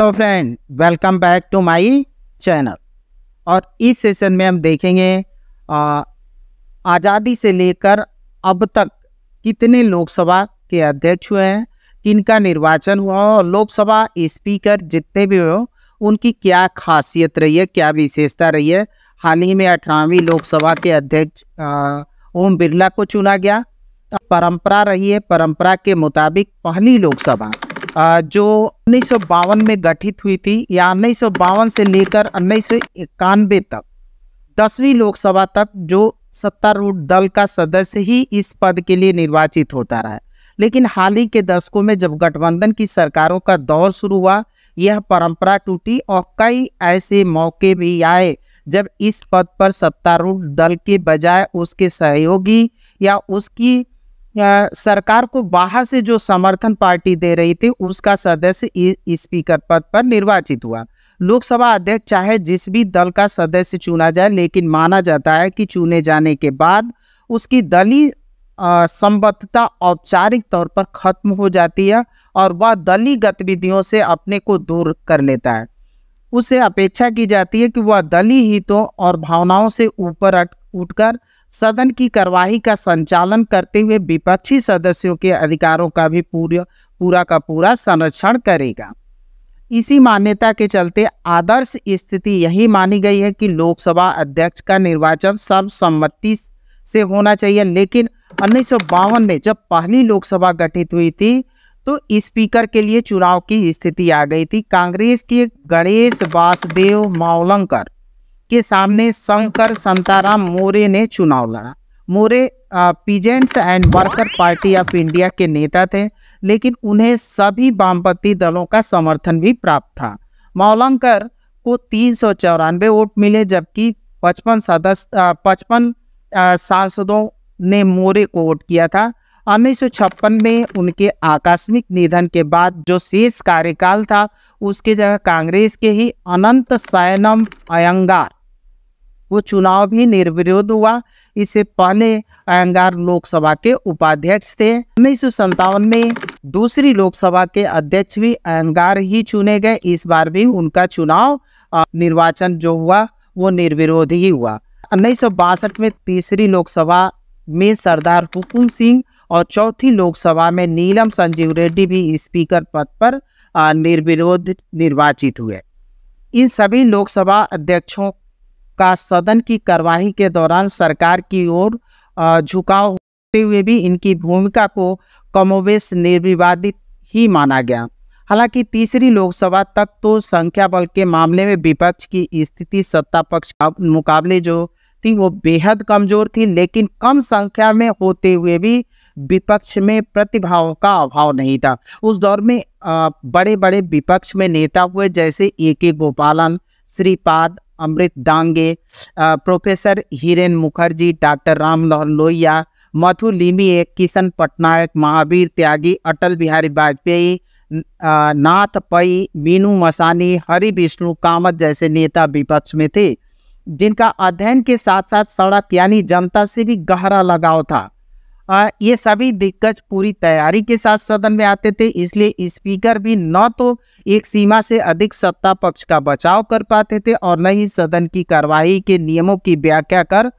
hello friend welcome back to my channel और इस session में हम देखेंगे आज़ादी से लेकर अब तक कितने लोकसभा के अध्यक्ष हुए हैं किनका निर्वाचन हुआ और लोकसभा स्पीकर जितने भी हो उनकी क्या खासियत रही है क्या विशेषता रही है हाल ही में अठारहवीं लोकसभा के अध्यक्ष ओम बिरला को चुना गया परंपरा रही है परंपरा के मुताबिक पहली लोकसभा जो उन्नीस में गठित हुई थी या उन्नीस से लेकर उन्नीस तक दसवीं लोकसभा तक जो सत्तारूढ़ दल का सदस्य ही इस पद के लिए निर्वाचित होता रहा लेकिन हाल ही के दशकों में जब गठबंधन की सरकारों का दौर शुरू हुआ यह परंपरा टूटी और कई ऐसे मौके भी आए जब इस पद पर सत्तारूढ़ दल के बजाय उसके सहयोगी या उसकी सरकार को बाहर से जो समर्थन पार्टी दे रही थी उसका सदस्य स्पीकर पद पर निर्वाचित हुआ लोकसभा अध्यक्ष चाहे जिस भी दल का सदस्य चुना जाए लेकिन माना जाता है कि चुने जाने के बाद उसकी दलीय संबद्धता औपचारिक तौर पर खत्म हो जाती है और वह दली गतिविधियों से अपने को दूर कर लेता है उसे अपेक्षा की जाती है कि वह दली हितों और भावनाओं से ऊपर उठकर सदन की कार्यवाही का संचालन करते हुए विपक्षी सदस्यों के अधिकारों का भी पूरा पूरा का पूरा संरक्षण करेगा इसी मान्यता के चलते आदर्श स्थिति यही मानी गई है कि लोकसभा अध्यक्ष का निर्वाचन सर्वसम्मति से होना चाहिए लेकिन उन्नीस में जब पहली लोकसभा गठित हुई थी तो स्पीकर के लिए चुनाव की स्थिति आ गई थी कांग्रेस के गणेश वासुदेव मावलंकर के सामने शंकर संताराम मोरे ने चुनाव लड़ा More peasants and worker party of India के नेता थे लेकिन उन्हें सभी वामपंथी दलों का समर्थन भी प्राप्त था मौलंकर को तीन वोट मिले जबकि पचपन सदस्य पचपन सांसदों ने मोरे को वोट किया था उन्नीस में उनके आकस्मिक निधन के बाद जो शेष कार्यकाल था उसके जगह कांग्रेस के ही अनंत सैनम अयंगार वो चुनाव भी निर्विरोध हुआ इससे पहले अयंगार लोकसभा के उपाध्यक्ष थे उन्नीस में दूसरी लोकसभा के अध्यक्ष भी अयंगार ही चुने गए इस बार भी उनका चुनाव निर्वाचन जो हुआ वो निर्विरोध ही हुआ उन्नीस में तीसरी लोकसभा में सरदार हुकुम सिंह और चौथी लोकसभा में नीलम संजीव रेड्डी भी स्पीकर पद पर निर्विरोध निर्वाचित हुए इन सभी लोकसभा अध्यक्षों का सदन की कार्यवाही के दौरान सरकार की ओर झुकाव होते हुए भी इनकी भूमिका को कमोवेश निर्विवादित ही माना गया हालांकि तीसरी लोकसभा तक तो संख्या बल के मामले में विपक्ष की स्थिति सत्ता पक्ष मुकाबले जो थी वो बेहद कमजोर थी लेकिन कम संख्या में होते हुए भी विपक्ष में प्रतिभाओं का अभाव नहीं था उस दौर में बड़े बड़े विपक्ष में नेता हुए जैसे ए के गोपालन श्रीपाद अमृत डांगे प्रोफेसर हिरेन मुखर्जी डॉक्टर रामलाल लोहिया मथु लिमिए किशन पटनायक महावीर त्यागी अटल बिहारी वाजपेयी नाथ पई मीनू मसानी हरि विष्णु कामत जैसे नेता विपक्ष में थे जिनका अध्ययन के साथ साथ सड़क यानी जनता से भी गहरा लगाव था हाँ, ये सभी दिग्गज पूरी तैयारी के साथ सदन में आते थे इसलिए स्पीकर भी न तो एक सीमा से अधिक सत्ता पक्ष का बचाव कर पाते थे और न ही सदन की कार्यवाही के नियमों की व्याख्या कर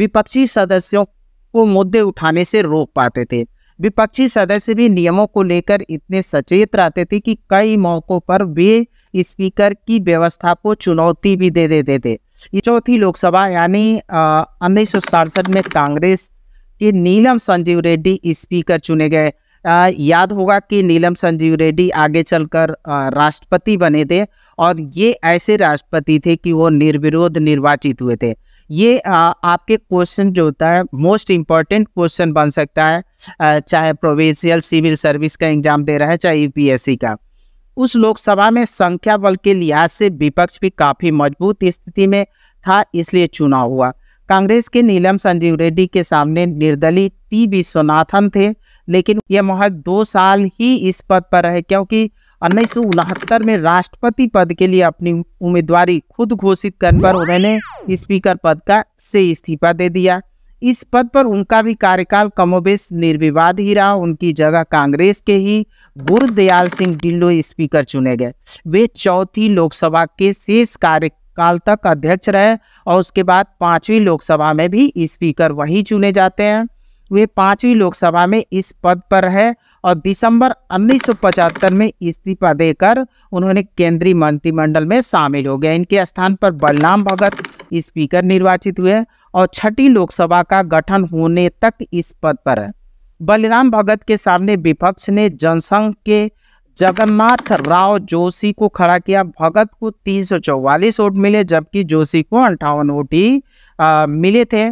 विपक्षी सदस्यों को मुद्दे उठाने से रोक पाते थे विपक्षी सदस्य भी नियमों को लेकर इतने सचेत रहते थे कि कई मौकों पर वे स्पीकर की व्यवस्था को चुनौती भी दे देते थे चौथी लोकसभा यानी उन्नीस में कांग्रेस कि नीलम संजीव रेड्डी स्पीकर चुने गए याद होगा कि नीलम संजीव रेड्डी आगे चलकर राष्ट्रपति बने थे और ये ऐसे राष्ट्रपति थे कि वो निर्विरोध निर्वाचित हुए थे ये आ, आपके क्वेश्चन जो होता है मोस्ट इम्पॉर्टेंट क्वेश्चन बन सकता है आ, चाहे प्रोविंशियल सिविल सर्विस का एग्जाम दे रहा है चाहे यूपीएससी का उस लोकसभा में संख्या बल के लिहाज से विपक्ष भी काफ़ी मजबूत स्थिति में था इसलिए चुनाव हुआ कांग्रेस के नीलम संजीव रेड्डी के सामने निर्दलीय टी विश्वनाथन थे लेकिन यह महज दो साल ही इस पद पर रहे क्योंकि उन्नीस में राष्ट्रपति पद के लिए अपनी उम्मीदवारी खुद घोषित करने पर उन्होंने स्पीकर पद का से इस्तीफा दे दिया इस पद पर उनका भी कार्यकाल कमोबेश निर्विवाद ही रहा उनकी जगह कांग्रेस के ही गुरुदयाल सिंह ढिल्लो स्पीकर चुने गए वे चौथी लोकसभा के शेष कार्य काल तक अध्यक्ष रहे और उसके बाद पाँचवीं लोकसभा में भी स्पीकर वही चुने जाते हैं वे पाँचवीं लोकसभा में इस पद पर रहे और दिसंबर उन्नीस में इस्तीफा देकर उन्होंने केंद्रीय मंत्रिमंडल में शामिल हो गए इनके स्थान पर बलराम भगत स्पीकर निर्वाचित हुए और छठी लोकसभा का गठन होने तक इस पद पर है बलराम भगत के सामने विपक्ष ने जनसंघ के जगन्नाथ राव जोशी को खड़ा किया भगत को तीन सौ चौवालीस वोट मिले जबकि जोशी को अंठावन वोट ही मिले थे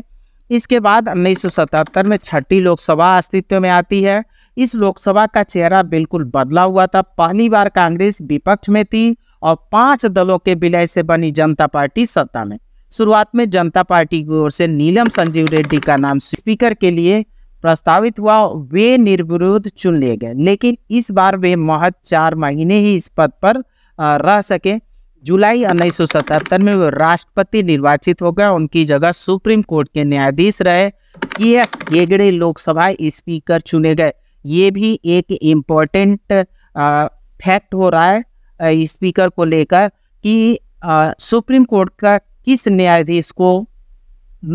इसके बाद 1977 में छठी लोकसभा अस्तित्व में आती है इस लोकसभा का चेहरा बिल्कुल बदला हुआ था पहली बार कांग्रेस विपक्ष में थी और पांच दलों के विलय से बनी जनता पार्टी सत्ता में शुरुआत में जनता पार्टी की ओर से नीलम संजीव रेड्डी का नाम स्पीकर के लिए प्रस्तावित हुआ वे निर्विरोध चुन लिए गए लेकिन इस बार वे महज चार महीने ही इस पद पर रह सके जुलाई उन्नीस में वे राष्ट्रपति निर्वाचित हो गए उनकी जगह सुप्रीम कोर्ट के न्यायाधीश रहे के एस लोकसभा स्पीकर चुने गए ये भी एक इम्पोर्टेंट फैक्ट हो रहा है स्पीकर को लेकर कि आ, सुप्रीम कोर्ट का किस न्यायाधीश को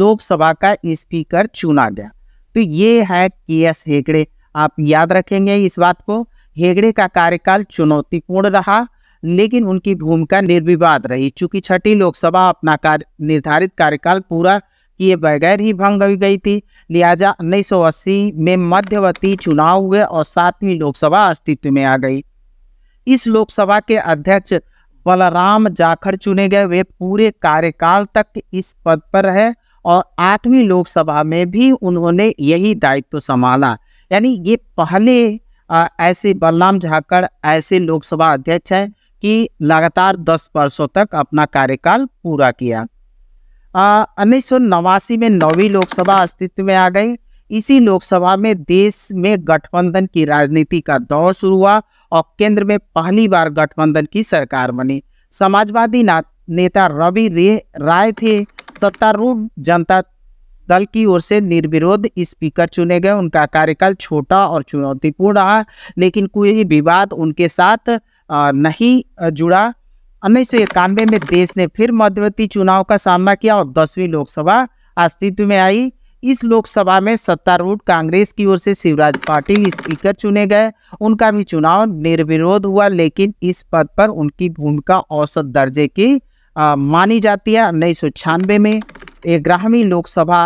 लोकसभा का स्पीकर चुना गया तो ये है के एस हेगड़े आप याद रखेंगे इस बात को हेगड़े का कार्यकाल चुनौतीपूर्ण रहा लेकिन उनकी भूमिका निर्विवाद रही चूंकि छठी लोकसभा अपना कार्य निर्धारित कार्यकाल पूरा किए बगैर ही भंग हो गई थी लिहाजा 1980 में मध्यवर्ती चुनाव हुए और सातवीं लोकसभा अस्तित्व में आ गई इस लोकसभा के अध्यक्ष बलराम जाखड़ चुने गए वे पूरे कार्यकाल तक इस पद पर रहे और आठवीं लोकसभा में भी उन्होंने यही दायित्व संभाला यानी ये पहले आ, ऐसे बलराम झाकड़ ऐसे लोकसभा अध्यक्ष हैं कि लगातार दस वर्षों तक अपना कार्यकाल पूरा किया उन्नीस सौ नवासी में नौवीं लोकसभा अस्तित्व में आ गई इसी लोकसभा में देश में गठबंधन की राजनीति का दौर शुरू हुआ और केंद्र में पहली बार गठबंधन की सरकार बनी समाजवादी नेता रवि रे राय थे सत्तारूढ़ जनता दल की ओर से निर्विरोध स्पीकर चुने गए उनका कार्यकाल छोटा और चुनौतीपूर्ण रहा लेकिन कोई विवाद उनके साथ नहीं जुड़ा उन्नीस सौ इक्यानवे में देश ने फिर मध्यवर्ती चुनाव का सामना किया और दसवीं लोकसभा अस्तित्व में आई इस लोकसभा में सत्तारूढ़ कांग्रेस की ओर से शिवराज पाटिल स्पीकर चुने गए उनका भी चुनाव निर्विरोध हुआ लेकिन इस पद पर उनकी भूमिका औसत दर्जे की आ, मानी जाती है उन्नीस सौ छियानवे में ग्राहमी लोकसभा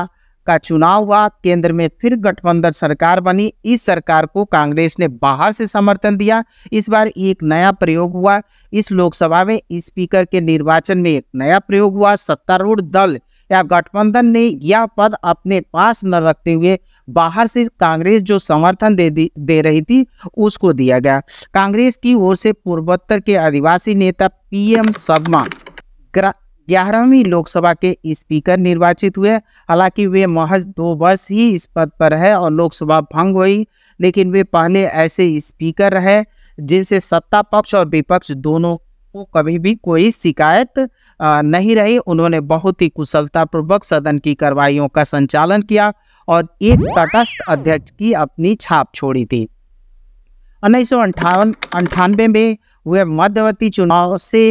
का चुनाव हुआ केंद्र में फिर गठबंधन सरकार बनी इस सरकार को कांग्रेस ने बाहर से समर्थन दिया इस बार एक नया प्रयोग हुआ इस लोकसभा में स्पीकर के निर्वाचन में एक नया प्रयोग हुआ सत्तारूढ़ दल या गठबंधन ने यह पद अपने पास न रखते हुए बाहर से कांग्रेस जो समर्थन दे दे रही थी उसको दिया गया कांग्रेस की ओर से पूर्वोत्तर के आदिवासी नेता पीएम शर्मा ग्यारहवीं लोकसभा के स्पीकर निर्वाचित हुए हालांकि वे महज दो वर्ष ही इस पद पर है और लोकसभा भंग हुई लेकिन वे पहले ऐसे स्पीकर रहे जिनसे सत्ता पक्ष और विपक्ष दोनों को कभी भी कोई शिकायत नहीं रही उन्होंने बहुत ही कुशलतापूर्वक सदन की कार्रवाइयों का संचालन किया और एक तटस्थ अध्यक्ष की अपनी छाप छोड़ी थी उन्नीस सौ अंठावन अंठानवे में हुए मध्यवर्ती चुनाव से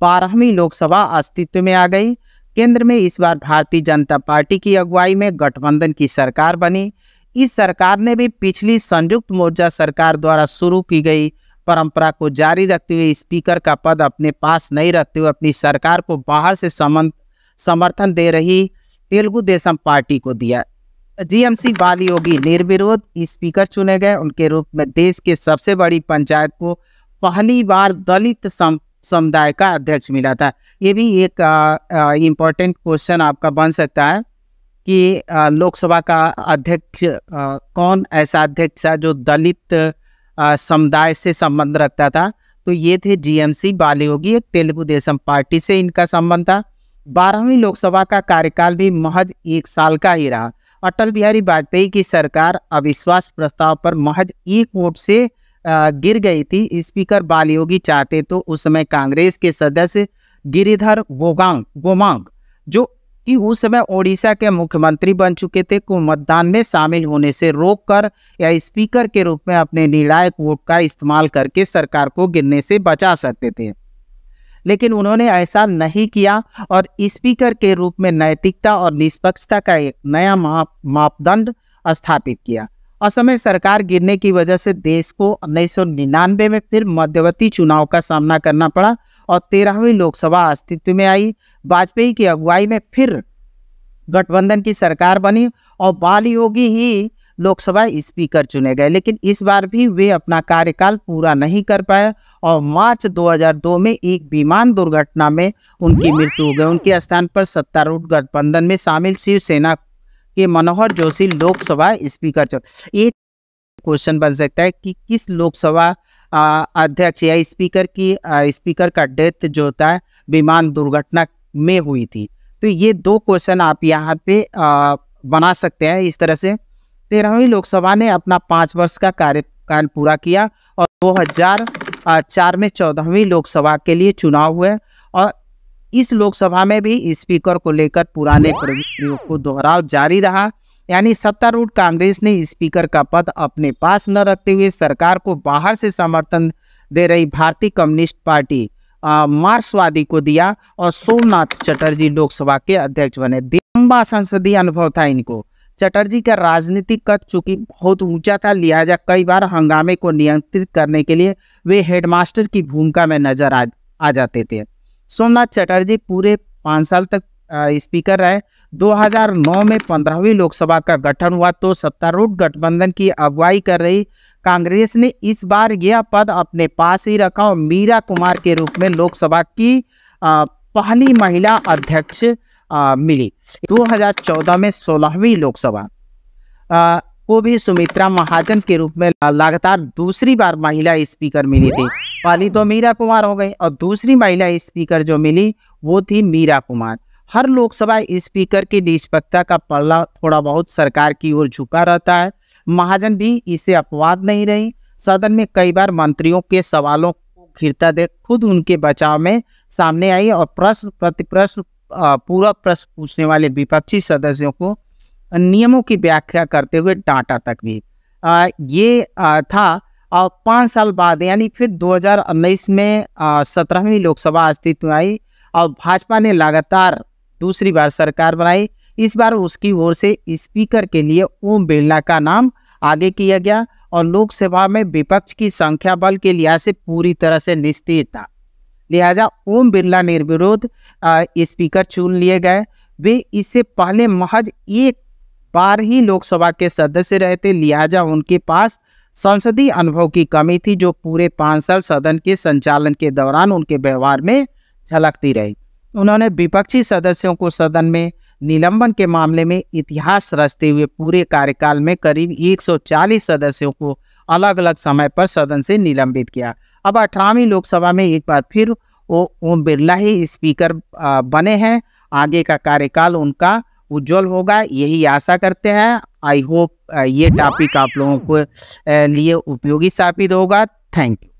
बारहवीं लोकसभा अस्तित्व में आ गई केंद्र में इस बार भारतीय जनता पार्टी की अगुवाई में गठबंधन की सरकार बनी इस सरकार ने भी पिछली संयुक्त मोर्चा सरकार द्वारा शुरू की गई परंपरा को जारी रखते हुए स्पीकर का पद अपने पास नहीं रखते हुए अपनी सरकार को बाहर से समर्थन दे रही तेलुगु देशम पार्टी को दिया जीएमसी बाल योगी निर्विरोध स्पीकर चुने गए उनके रूप में देश के सबसे बड़ी पंचायत को पहली बार दलित सम, समुदाय का अध्यक्ष मिला था ये भी एक इम्पोर्टेंट क्वेश्चन आपका बन सकता है कि लोकसभा का अध्यक्ष कौन ऐसा अध्यक्ष था जो दलित समुदाय से संबंध रखता था तो ये थे जीएमसी बालयोगी एक तेलुगु देशम पार्टी से इनका संबंध था बारहवीं लोकसभा का कार्यकाल भी महज एक साल का ही रहा अटल बिहारी वाजपेयी की सरकार अविश्वास प्रस्ताव पर महज एक वोट से गिर गई थी स्पीकर बालयोगी चाहते तो उस समय कांग्रेस के सदस्य गिरिधर गोगांग गोमांग जो कि उस समय ओडिशा के मुख्यमंत्री बन चुके थे को मतदान में शामिल होने से रोककर या स्पीकर के रूप में अपने निर्णायक वोट का इस्तेमाल करके सरकार को गिरने से बचा सकते थे लेकिन उन्होंने ऐसा नहीं किया और स्पीकर के रूप में नैतिकता और निष्पक्षता का एक नया मापदंड स्थापित किया असमय सरकार गिरने की वजह से देश को उन्नीस में फिर मध्यवर्ती चुनाव का सामना करना पड़ा और तेरहवीं लोकसभा अस्तित्व में आई वाजपेयी की अगुवाई में फिर गठबंधन की सरकार बनी और बाल योगी ही लोकसभा स्पीकर चुने गए लेकिन इस बार भी वे अपना कार्यकाल पूरा नहीं कर पाए और मार्च 2002 में एक विमान दुर्घटना में उनकी मृत्यु हो गई उनके स्थान पर सत्तारूढ़ गठबंधन में शामिल शिवसेना कि मनोहर जोशी लोकसभा स्पीकर चुन ये क्वेश्चन बन सकता है कि किस लोकसभा अध्यक्ष या स्पीकर की स्पीकर का डेथ जो होता है विमान दुर्घटना में हुई थी तो ये दो क्वेश्चन आप यहाँ पे आ, बना सकते हैं इस तरह से तेरहवीं लोकसभा ने अपना पाँच वर्ष का कार्यकाल पूरा किया और 2004 में चौदहवीं लोकसभा के लिए चुनाव हुए और इस लोकसभा में भी स्पीकर को लेकर पुराने प्रयोग को दोहराव जारी रहा यानी सत्तारूढ़ कांग्रेस ने स्पीकर का पद अपने पास न रखते हुए सरकार को बाहर से समर्थन दे रही भारतीय कम्युनिस्ट पार्टी मार्क्सवादी को दिया और सोमनाथ चटर्जी लोकसभा के अध्यक्ष बने लंबा संसदीय अनुभव था इनको चटर्जी का राजनीतिक कद चूंकि बहुत ऊंचा था लिहाजा कई बार हंगामे को नियंत्रित करने के लिए वे हेडमास्टर की भूमिका में नजर आ, आ जाते थे सोमनाथ चटर्जी पूरे पाँच साल तक स्पीकर रहे 2009 में पंद्रहवीं लोकसभा का गठन हुआ तो सत्तारूढ़ गठबंधन की अगुवाई कर रही कांग्रेस ने इस बार यह पद अपने पास ही रखा और मीरा कुमार के रूप में लोकसभा की पहली महिला अध्यक्ष मिली 2014 में सोलहवीं लोकसभा को भी सुमित्रा महाजन के रूप में लगातार दूसरी बार महिला स्पीकर मिली थी पहली तो मीरा कुमार हो गई और दूसरी महिला स्पीकर जो मिली वो थी मीरा कुमार हर लोकसभा स्पीकर की निष्पक्षता का पल्ला थोड़ा बहुत सरकार की ओर झुका रहता है महाजन भी इसे अपवाद नहीं रही सदन में कई बार मंत्रियों के सवालों को घिरता देख खुद उनके बचाव में सामने आई और प्रश्न प्रतिप्रश्न पूरा प्रश्न पूछने वाले विपक्षी सदस्यों को नियमों की व्याख्या करते हुए डांटा तक भी आ, ये आ, था और पाँच साल बाद यानी फिर 2019 में सत्रहवीं लोकसभा अस्तित्व में आई और भाजपा ने लगातार दूसरी बार सरकार बनाई इस बार उसकी ओर से स्पीकर के लिए ओम बिरला का नाम आगे किया गया और लोकसभा में विपक्ष की संख्या बल के लिहाज से पूरी तरह से निश्चित था लिहाजा ओम बिरला निर्विरोध स्पीकर चुन लिए गए वे इससे पहले महज एक बार ही लोकसभा के सदस्य रहे थे लिहाजा उनके पास संसदीय अनुभव की कमी थी जो पूरे पाँच साल सदन के संचालन के दौरान उनके व्यवहार में झलकती रही उन्होंने विपक्षी सदस्यों को सदन में निलंबन के मामले में इतिहास रचते हुए पूरे कार्यकाल में करीब 140 सदस्यों को अलग अलग समय पर सदन से निलंबित किया अब अठारहवीं लोकसभा में एक बार फिर वो ओम बिरला ही स्पीकर बने हैं आगे का कार्यकाल उनका उज्जवल होगा यही आशा करते हैं आई होप ये टॉपिक आप लोगों को लिए उपयोगी साबित होगा थैंक यू